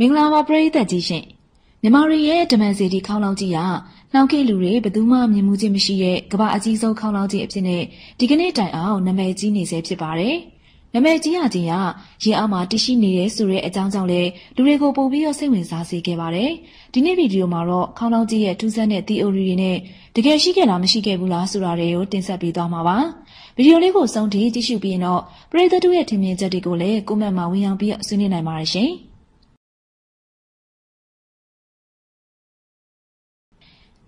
မင်္ဂလာပါပရိသတ်ကြီးရှင်။မြမရီရဲ့ဓမ္မစီတီခေါင်းလောင်းကြီးကနှောက်ခေလူတွေဘယ်သူမှမြင်မှုချင်းမရှိတဲ့ကမ္ဘာအကြီးဆုံးခေါင်းလောင်းကြီးအဖြစ်နဲ့ဒီကနေ့တိုင်အောင်နာမည်ကြီးနေဆဲဖြစ်ပါတယ်။နာမည်ကြီးရခြင်းကရင်အောက်မှာတရှိနေတဲ့ဆိုတဲ့အကြောင်းကြောင့်လေလူတွေကိုပုံပြီးတော့စိတ်ဝင်စားစေခဲ့ပါတယ်။ဒီနေ့ဗီဒီယိုမှာတော့ခေါင်းလောင်းကြီးရဲ့ထူးဆန်းတဲ့ theory တွေနဲ့တကယ်ရှိခဲ့လားမရှိခဲ့ဘူးလားဆိုတာတွေကိုတင်ဆက်ပေးသွားမှာပါ။ဗီဒီယိုလေးကိုဆုံးထိကြည့်ရှုပြီးရင်တော့ပရိသတ်တို့ရဲ့ထင်မြင်ချက်တွေကိုလည်းကွန်မန့်မှာဝင်ရောက်ပြီးဆွေးနွေးနိုင်ပါတယ်ရှင်။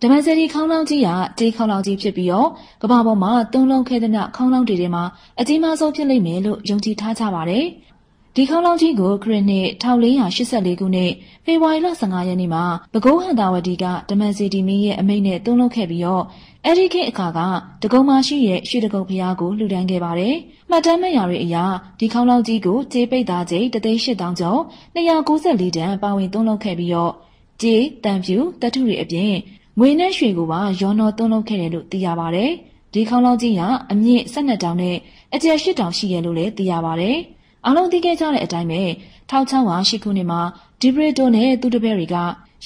ဓမ္မစရီခေါင်းလောင်းကြီးကတေးခေါင်းလောင်းကြီးဖြစ်ပြီးတော့ကဘာပေါ်မှာသုံးလုံးခဲသမျှခေါင်းလောင်းတွေထဲမှာအကြီးမားဆုံးဖြစ်လိမ့်မယ်လို့ယုံကြည်ထားကြပါတယ်။ဒီခေါင်းလောင်းကြီးကိုခရစ်နှစ်1484ခုနှစ်ဖေဖော်ဝါရီလ15ရက်နေ့မှာဗကုဟန်တာဝတီကဓမ္မစရီမင်းရဲ့အမိန့်နဲ့သုံးလုံးခဲ့ပြီးတော့အဲ့ဒီခေတ်အခါကတကုံမရှိရဲ့ရွှေတကုံဖျားကိုလှူဒန်းခဲ့ပါတယ်။မှတ်တမ်းမှတ်ရာတွေအရဒီခေါင်းလောင်းကြီးကိုကျေးပိတ်သားကြီးတသိန်း၈000ကျော်294တန်ပါဝင်သုံးလုံးခဲ့ပြီးတော့ကျေးတန်ဖြူတတ္ထုတွေအပြင်ငွေနဲ့ရွှေကိုပါရောနှောသွန်းလုပ်ခဲ့တယ်လို့သိရပါဗျ။ဒီခေါင်းလောင်းကြီးဟာအမြင့်12တောင်နဲ့အကျယ်8တောင်ရှိတယ်လို့လည်းသိရပါဗျ။အားလုံးသိခဲ့ကြတဲ့အတိုင်းပဲ1608ခုနှစ်မှာဒီဘရီတိုနဲ့သူတပည့်တွေက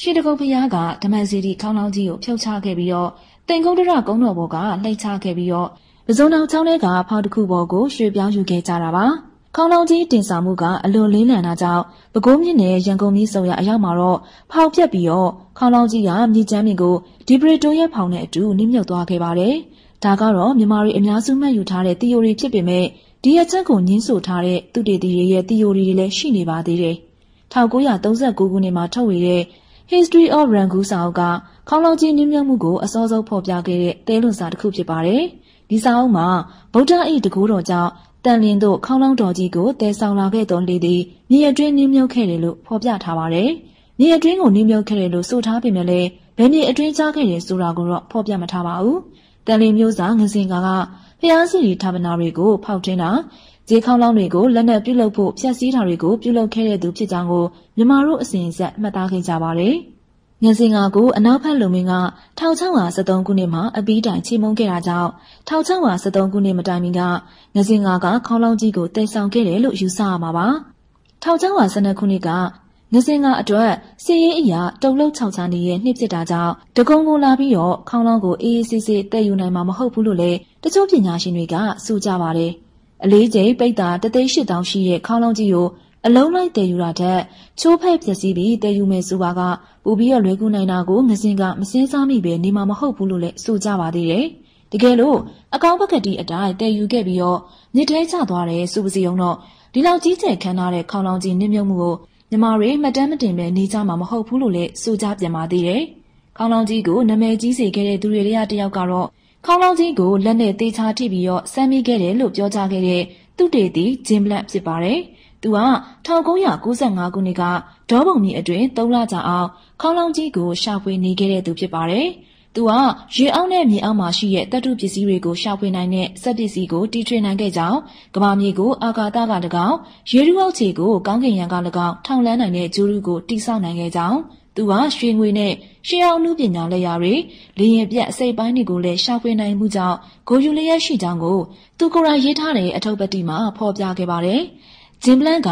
ရှေတကုတ်ဖျားကဓမ္မစီတီခေါင်းလောင်းကြီးကိုဖျောက်ချခဲ့ပြီးတော့တင်ကုန်းတရကုန်းတော်ဘော်ကလှိတ်ချခဲ့ပြီးတော့ပဇုံတော်ချောင်းထဲကဖောင်တစ်ခုပေါ်ကိုရွှေ့ပြောင်းယူခဲ့ကြတာပါ။ခေါင်းလောင်းကြီးတင်ဆောင်မှုကအလွန်လေးလံတာကြောင့်ပဲခူးမြင့်နယ်ရန်ကုန်မြို့စုံရအရောက်မှာတော့ဖောက်ပြက်ပြီးတော့ခေါင်းလောင်းကြီးကမြေချမ်းမြင့်ကိုဒီပရီတိုရဲ့ဖောင်နဲ့အတူနှိမ့်မြုပ်သွားခဲ့ပါတယ်။ဒါကတော့မြန်မာတွေအများစုမှတ်ယူထားတဲ့ theory ဖြစ်ပေမဲ့ဒီအချက်ကိုညှင်းဆို့ထားတဲ့သူတေတီတွေရဲ့ theory တွေလည်းရှိနေပါသေးတယ်။1939ခုနှစ်မှာထုတ်ဝေတဲ့ History of Rangoon စာအုပ်ကခေါင်းလောင်းကြီးနှိမ့်မြုပ်မှုကိုအစောဆုံးဖော်ပြခဲ့တဲ့သဲလွန်စာတစ်ခုဖြစ်ပါတယ်။ဒီစာအုပ်မှာဗုဒ္ဓ၏တကူတော်ကြောင့်တန်လင်းတို့ခေါလောင်းတော်ကြီးကိုတဲဆောင်လာခဲ့သောလေသည်မြေအတွင်းနင်းမြုပ်ခဲ့တယ်လို့ဖော်ပြထားပါတယ်။မြေအတွင်းကိုနင်းမြုပ်ခဲ့တယ်လို့ဆိုထားပေမဲ့လည်းဘယ်နေအတွင်းကြားခဲ့တယ်ဆိုတာကိုတော့ဖော်ပြမထားပါဘူး။တန်လင်းမျိုးစားငစင်ကကဖျားစီရီဌာပနာတွေကိုဖောက်တင်းတာဈေးခေါလောင်းတွေကိုလက်နက်ပြုတ်လုပ်ဖို့ဖျက်ဆီးတာတွေကိုပြုတ်လုပ်ခဲ့တဲ့သူဖြစ်ကြောင်းကိုမြမတို့အစဉ်အဆက်မှတ်သားခဲ့ကြပါတယ်။ငယ်စဉ်ကကိုအနောက်ဘက်လူမင်းက1613ခုနှစ်မှာအပီးတိုင်ချေမှုန်းခဲ့တာကြောင့်1613ခုနှစ်မတိုင်မီကငယ်စဉ်ကကခေါလောင်းကြီးကိုတင်ဆောင်ခဲ့တယ်လို့ယူဆရမှာပါ1612ခုနှစ်ကငစင်ကအတွက်စီရင်အရာ တုံလုံးချောင်ချာနေရဲ့နှိပ်ဖြစ်တာကြောင့်တကုံကိုလာပြီးတော့ခေါင်းလောင်းကိုအေးအေးဆေးဆေးတည်ယူနိုင်မှာမဟုတ်ဘူးလို့လည်းတချို့ပညာရှင်တွေကဆိုကြပါတယ်။အလေးချိန်ပိတ်တာတသိန်း၈000ရှိတဲ့ခေါင်းလောင်းကြီးကိုအလုံးလိုက်တည်ယူတာထက်ချိုးဖဲ့ပျက်စီးပြီးတည်ယူမယ်ဆိုပါကပူပြီးတော့လွယ်ကူနိုင်တာကိုငစင်ကမစင်းစားမိပဲနေမှာမဟုတ်ဘူးလို့လည်းဆိုကြပါသေးတယ်။တကယ်လို့အကောင်ပကတိအတိုင်းတည်ယူခဲ့ပြီးတော့မြစ်ထဲချသွားတဲ့စူပစီုံတော့ဒီလောက်ကြီးကျယ်ခမ်းနားတဲ့ခေါလောင်ကြီးနှမြုပ်မှုကိုမြမတွေမှတ်တမ်းမတင်ပဲနေကြမှာမဟုတ်ဘူးလို့လည်းဆိုကြပြန်ပါသေးတယ်။ခေါလောင်ကြီးကိုနာမည်ကြီးစေခဲ့တဲ့သူတွေတရတယောက်ကတော့ခေါလောင်ကြီးကိုလက်နဲ့တေချာထိပြီးတော့ဆမ်းမိခဲ့တယ်လို့ပြောကြခဲ့တဲ့သူတေတီဂျင်ဘလက်ဖြစ်ပါတယ်။သူက1995ခုနှစ်ကဒေါပုံမီအတွင်း3လကြာအောင်ခေါလောင်းကြီးကိုရှာဖွေနေခဲ့တဲ့သူဖြစ်ပါတယ်။သူကရေအောက်နဲ့မြေအောက်မှာရှိတဲ့တတုပစ္စည်းတွေကိုရှာဖွေနိုင်တဲ့စက်ပစ္စည်းကိုတီထွင်နိုင်ခဲ့ကြောင်းကဘာမြေကိုအာကာသက၎င်းရေဒူးအောက်ခြေကိုကောင်းကင်ယံက၎င်းထောင်လန်းနိုင်တဲ့ဂျူးရုကိုတိဆောက်နိုင်ခဲ့ကြောင်းသူကရွှေငွေနဲ့ရှေးအောင်နုပညာလက်ရာတွေလေရင်ပြက်အစိပ်ပိုင်းတွေကိုလည်းရှာဖွေနိုင်မှုကြောင့်ဂိုယူလျက်ရှိကြောင်းကိုသူကိုယ်တိုင်ရေးထားတဲ့အထောက်ပတိမှာဖော်ပြခဲ့ပါတယ်။ဂျင်ဘလန်းက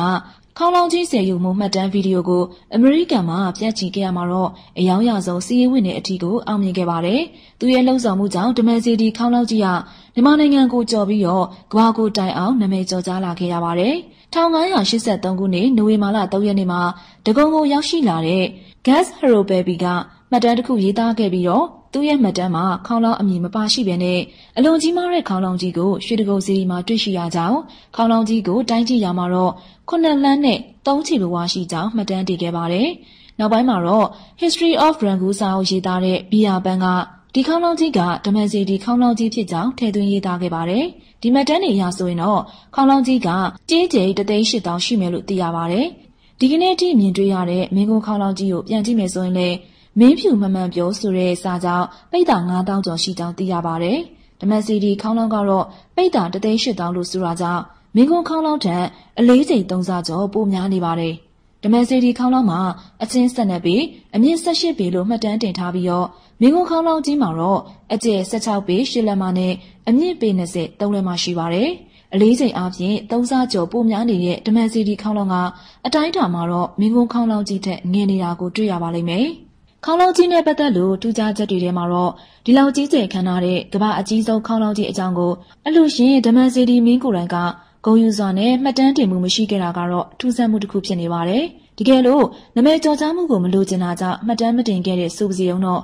ခေါင်းလောင်းကြီးဆယ်ယူမှုမှတ်တမ်းဗီဒီယိုကိုအမေရိကန်မှာဖြန့်ချီခဲ့ရာမှာတော့အရောင်းရဆုံးစာရင်းဝင်တဲ့အထိကိုအောင်မြင်ခဲ့ပါတယ်။သူ့ရဲ့လုပ်ဆောင်မှုကြောင့်ဓမ္မစေတီခေါင်းလောင်းကြီးကမြန်မာနိုင်ငံကိုကျော်ပြီးတော့ကမ္ဘာကိုတိုင်အောင်နာမည်ကျော်ကြားလာခဲ့ရပါတယ်။၁၅၈၃ခုနှစ်၊နိုဝင်ဘာလ၃ရက်နေ့မှာဒဂုံကိုရောက်ရှိလာတဲ့ Gus Hroberby ကမှတ်တမ်းတခုရေးသားခဲ့ပြီးတော့သူ့ရဲ့မှတ်တမ်းမှာခေါင်းလောင်းအမည်မပါရှိဘဲနဲ့အလွန်ကြီးမားတဲ့ခေါင်းလောင်းကြီးကိုရွှေတကုတ်စီရီမှာတွေ့ရှိရကြောင်းခေါင်းလောင်းကြီးကိုတိုင်းကြည့်ရမှာတော့ခုနှစ်လမ်းနဲ့သုံးချီလိုဝါရှိကြောင်းမှတ်တမ်းတင်ခဲ့ပါတယ်။နောက်ပိုင်းမှာတော့ History of Rangoon စာအုပ်ရေးသားတဲ့ BR ဘန်းကဒီခေါင်းလောင်းကြီးကဓမန်စီဒီခေါင်းလောင်းကြီးဖြစ်ကြောင်းထည့်သွင်းရေးသားခဲ့ပါတယ်။ဒီမှတ်တမ်းတွေအရဆိုရင်တော့ခေါင်းလောင်းကြီးကကြေးကြေးတသိန်း၈000ရှိမယ်လို့သိရပါတယ်။ဒီကနေ့အထိမြင်တွေ့ရတဲ့မင်းကုန်းခေါင်းလောင်းကြီးကိုပြန်ကြည့်မယ်ဆိုရင်လည်းမင်းဖြူမမှန်ပြောဆိုတဲ့စာကြောင့်ပိတ်တာ9000ကျော်ရှိကြောင်းသိရပါတယ်။ဓမ္မစီဒီခေါင်းလောင်းကတော့ပိတ်တာ18000လို့ဆိုတာကြောင့်မင်းကုန်းခေါင်းလောင်းထက်အလေးချိန်3ဆကျော်ပိုများနေပါတယ်။ဓမ္မစီဒီခေါင်းလောင်းမှာအချင်းဆက်နေပြီးအမြင့်18ပေလို့မှတ်တမ်းတင်ထားပြီးတော့မင်းကုန်းခေါင်းလောင်းကြီးမှာတော့အကျယ်16ပေ8လက်မနဲ့အမြင့်ပေ20 3လက်မရှိပါတယ်။အလေးချိန်အပြင်သုံးစားကျော်ပိုများနေတဲ့ဓမန်စီဒီခေါင်းလောင်းကအတိုင်းတာမှာတော့မင်းကုန်းခေါင်းလောင်းကြီးထက်ငင်းနေတာကိုတွေ့ရပါလိမ့်မယ်။ခေါင်းလောင်းကြီးနဲ့ပတ်သက်လို့ထူးခြားချက်တွေထဲမှာတော့ဒီလောက်ကြီးကျယ်ခမ်းနားတဲ့ကမ္ဘာအကြီးဆုံးခေါင်းလောင်းကြီးအကြောင်းကိုအလို့ရှင်ဓမ္မစီတီမင်းကိုယ်တိုင်ကဂုံယူစွာနဲ့မှတ်တမ်းတင်မှုမရှိခဲ့တာကတော့ထူးဆန်းမှုတစ်ခုဖြစ်နေပါတယ်။တကယ်လို့နမဲကြော်ကြားမှုကိုမလိုချင်တာကြောင့်မှတ်တမ်းမတင်ခဲ့တဲ့စုပစီုံတော့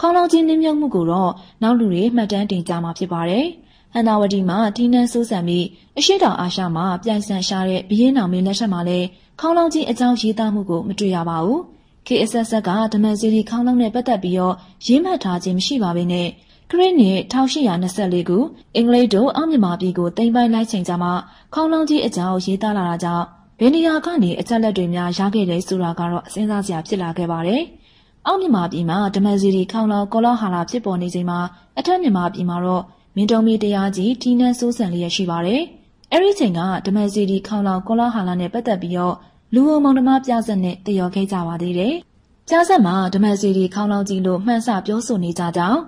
ခေါင်းလောင်းကြီးနှင်းမြုပ်မှုကိုတော့နောက်လူတွေမှတ်တမ်းတင်ကြမှာဖြစ်ပါတယ်။အန္တဝတီမှာထိနှန်းစိုးစံပြီးအရှိတောင်အာရှမှာပြန်ဆန်ရှာတဲ့ဘီရင်နောင်မင်းလက်ထက်မှာလည်းခေါင်းလောင်းကြီးအကြောင်းရေးသားမှုကိုမတွေ့ရပါဘူး။ KSSS ကဓမ္မစီရီခေါင်းလုံးနဲ့ပတ်သက်ပြီးတော့ရေးမှတ်ထားခြင်းမရှိပါဘဲနဲ့ခရစ်နှစ်1824ခုအင်္ဂလိပ်တို့အောက်မြန်မာပြည်ကိုတင်ပိုင်လိုက်ချိန်ကြမှာခေါင်းလုံးကြီးအကြောင်းရေးသားလာတာကြောင့်ဗနီယာကနေအချက်လက်တွေများရခဲ့တယ်ဆိုတာကတော့အစဉ်းစားစရာဖြစ်လာခဲ့ပါတယ်။အောက်မြန်မာပြည်မှာဓမ္မစီရီခေါင်းလုံးကောလောဟာလာဖြစ်ပေါ်နေချိန်မှာအထက်မြန်မာပြည်မှာတော့မင်းတုံမီတရားကြီးထီနန်းစိုးစံလျက်ရှိပါတယ်။အဲဒီချိန်ကဓမ္မစီရီခေါင်းလုံးကောလောဟာလာနဲ့ပတ်သက်ပြီးတော့လူဝုံမောင်နှမပြဆက်နဲ့တယော်ခဲ့ကြပါသေးတယ်။ပြဆက်မှာဓမ္မစီဒီခေါင်းလောင်းကြီးလို့မှန်းဆပြောဆိုနေကြကြောင်း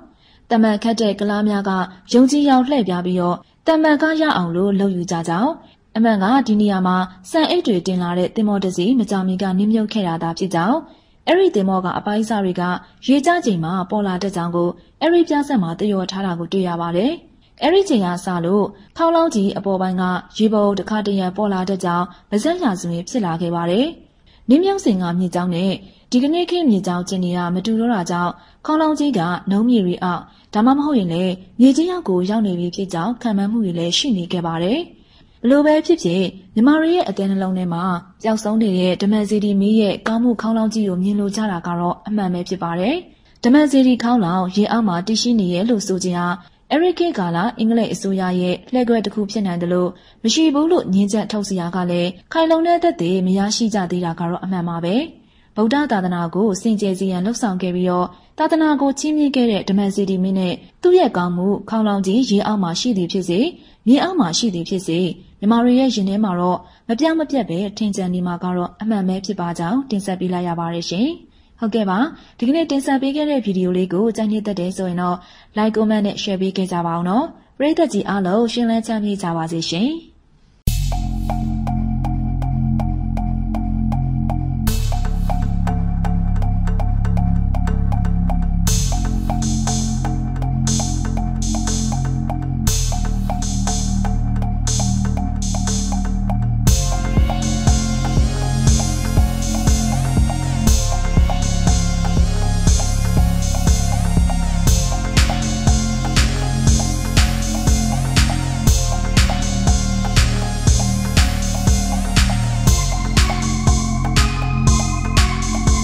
တမန်ခတ်တဲ့ကလားများကယုံကြည်ရောက်လှည့်ပြပြီးတော့တမန်ကရအောင်လို့လှုပ်ယူကြကြောင်းအမှန်ကဒီနေရာမှာစံအိတ်တွေတင်လာတဲ့တင်မောတစီမကြမီကနင်းမြုပ်ခဲ့တာသာဖြစ်ကြောင်းအဲ့ဒီတင်မောကအပိုင်းစားတွေကရေကြချိန်မှာပေါ်လာတဲ့ကြောင်းကိုအဲ့ဒီပြဆက်မှာတယောထားတာကိုတွေ့ရပါတယ်။အဲ့ဒီချိန်ကစလို့ခေါင်းလောင်းကြီးအပေါ်ပိုင်းကရေပုံတစ်ခါတရံပေါ်လာတဲ့ကြောင့်မစက်ရစွင်ဖြစ်လာခဲ့ပါတယ်။နင်းမြောင်စင်ကမြေကြောင်းနဲ့ဒီကနေ့ခေတ်မြေကြောင်းကျင်နေတာမတူတော့တာကြောင့်ခေါင်းလောင်းကြီးကနှုံးမြေရီအောင်ဒါမှမဟုတ်ရင်လည်းမြေကြီးရောက်ကိုရောက်နေပြီဖြစ်ကြောင်းခံမှန်းမှုတွေလည်းရှိနေခဲ့ပါတယ်။ဘလို့ပဲဖြစ်ဖြစ်မြမရရဲ့အတဲနှလုံးထဲမှာပျောက်ဆုံးနေတဲ့ဓမန်စီတီမီးရဲ့ကောင်းမှုခေါင်းလောင်းကြီးကိုမြင်လို့ကြတာကတော့အမှန်ပဲဖြစ်ပါတယ်။ဓမန်စီတီခေါင်းလောင်းရေအောက်မှာတရှိနေရဲ့လို့ဆိုခြင်းဟာအဲဒီခေတ်ကာလအင်္ဂလိပ်အစိုးရရဲ့လှည့်ကွက်တစ်ခုဖြစ်နိုင်တယ်လို့မရှိဘူးလို့ညင်းချက် ထုတ်စရာကလည်းခိုင်လုံတဲ့သက်သေမရရှိကြသေးတာကတော့အမှန်ပါပဲဗုဒ္ဓသာသနာကိုစင်ကြယ်စီရန်လှုပ်ဆောင်ခဲ့ပြီးတော့သာသနာကိုချီးမြှင့်ခဲ့တဲ့ဓမ္မစီတီမင်းနဲ့သူ့ရဲ့ကောင်းမှုခေါလောင်ကြီးရေအောက်မှာရှိသည်ဖြစ်စေမြေအောက်မှာရှိသည်ဖြစ်စေမြမာရီရဲ့ရင်ထဲမှာတော့မပြောင်းမပြတ်ပဲထင်ကြံနေမှာကတော့အမှန်ပဲဖြစ်ပါကြောင်းတင်ဆက်ပေးလိုက်ရပါတယ်ရှင်။ဟုတ်ကဲ့ပါဒီကနေ့တင်ဆက်ပေးခဲ့တဲ့ဗီဒီယိုလေးကိုကြိုက်နှစ်သက်တယ်ဆိုရင်တော့ like comment နဲ့ share ပေးခဲ့ကြပါအောင်နော်ပရိသတ်ကြီးအားလုံးရှင်လန်းချမ်းမြေ့ကြပါစေရှင်။